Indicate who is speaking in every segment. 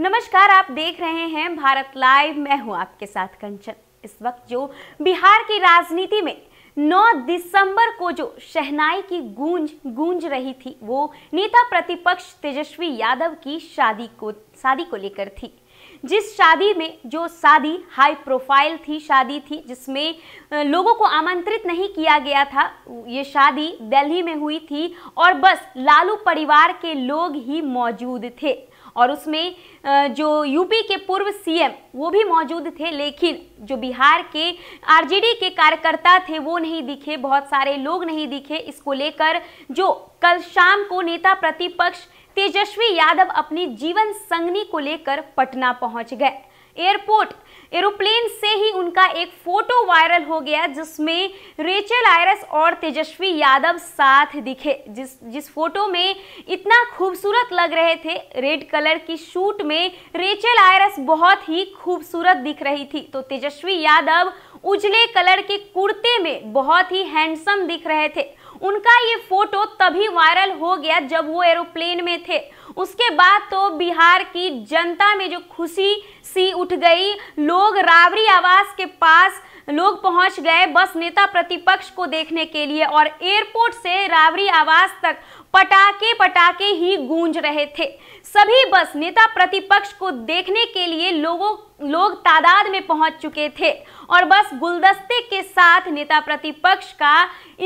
Speaker 1: नमस्कार आप देख रहे हैं भारत लाइव मैं हूं आपके साथ कंचन इस वक्त जो बिहार की राजनीति में 9 दिसंबर को जो शहनाई की गूंज गूंज रही थी वो नेता प्रतिपक्ष तेजस्वी यादव की शादी को शादी को लेकर थी जिस शादी में जो शादी हाई प्रोफाइल थी शादी थी जिसमें लोगों को आमंत्रित नहीं किया गया था ये शादी दिल्ली में हुई थी और बस लालू परिवार के लोग ही मौजूद थे और उसमें जो यूपी के पूर्व सीएम वो भी मौजूद थे लेकिन जो बिहार के आरजेडी के कार्यकर्ता थे वो नहीं दिखे बहुत सारे लोग नहीं दिखे इसको लेकर जो कल शाम को नेता प्रतिपक्ष तेजस्वी यादव अपनी जीवन संगनी को लेकर पटना पहुंच गए एयरपोर्ट एरोप्लेन से ही उनका एक फोटो वायरल हो गया जिसमें रेचल आयरस और तेजस्वी यादव साथ दिखे जिस जिस फोटो में इतना खूबसूरत लग रहे थे रेड कलर की शूट में रेचल आयरस बहुत ही खूबसूरत दिख रही थी तो तेजस्वी यादव उजले कलर के कुर्ते में बहुत ही हैंडसम दिख रहे थे उनका ये फोटो तभी वायरल हो गया जब वो एरोप्लेन में थे उसके बाद तो बिहार की जनता में जो खुशी सी उठ गई लोग रावरी आवास के पास लोग पहुंच गए बस नेता प्रतिपक्ष को देखने के लिए और एयरपोर्ट से रावरी आवास तक पटाखे पटाखे ही गूंज रहे थे सभी बस नेता प्रतिपक्ष को देखने के लिए लोगों लोग तादाद में पहुंच चुके थे और बस गुलदस्ते के साथ नेता प्रतिपक्ष का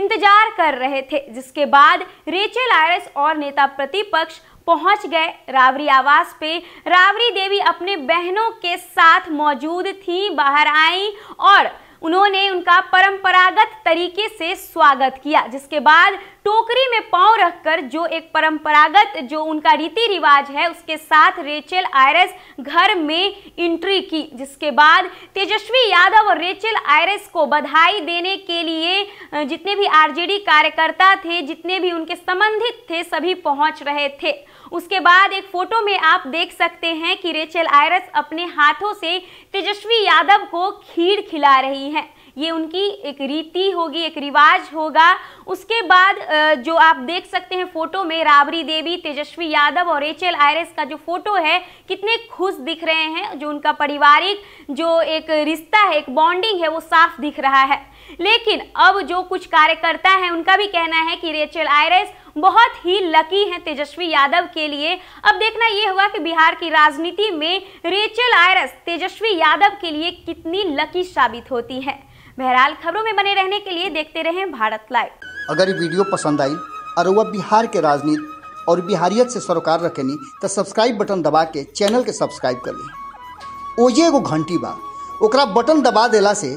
Speaker 1: इंतजार कर रहे थे जिसके बाद रेचल आयरस और नेता प्रतिपक्ष पहुंच गए रावरी आवास पे रावरी देवी अपने बहनों के साथ मौजूद थी बाहर आई और उन्होंने उनका परंपरागत तरीके से स्वागत किया जिसके बाद टोकरी में पांव रखकर जो एक परंपरागत जो उनका रीति रिवाज है उसके साथ रेचल आयरस घर में एंट्री की जिसके बाद तेजस्वी यादव और रेचल आयरस को बधाई देने के लिए जितने भी आरजेडी कार्यकर्ता थे जितने भी उनके संबंधित थे सभी पहुंच रहे थे उसके बाद एक फोटो में आप देख सकते हैं कि रेचल आयरस अपने हाथों से तेजस्वी यादव को खीर खिला रही हैं ये उनकी एक रीति होगी एक रिवाज होगा उसके बाद जो आप देख सकते हैं फोटो में राबरी देवी तेजस्वी यादव और एच एल आयरस का जो फोटो है कितने खुश दिख रहे हैं जो उनका पारिवारिक जो एक रिश्ता है एक बॉन्डिंग है वो साफ दिख रहा है लेकिन अब जो कुछ कार्यकर्ता हैं उनका भी कहना है कि रेचल आयरस बहुत ही लकी हैं तेजस्वी यादव के लिए अब देखना यह हुआ कि बिहार की राजनीति में रेचल आयरस तेजस्वी यादव के लिए कितनी लकी साबित होती है बहरहाल खबरों में बने रहने के लिए देखते रहे भारत लाइव
Speaker 2: अगर वीडियो पसंद आई और वह बिहार के राजनीति और बिहारियत से सरोकार रखेनी तो सब्सक्राइब बटन दबा के चैनल के सब्सक्राइब कर ली ओजे एगो घंटी बा ओकरा बटन दबा देला से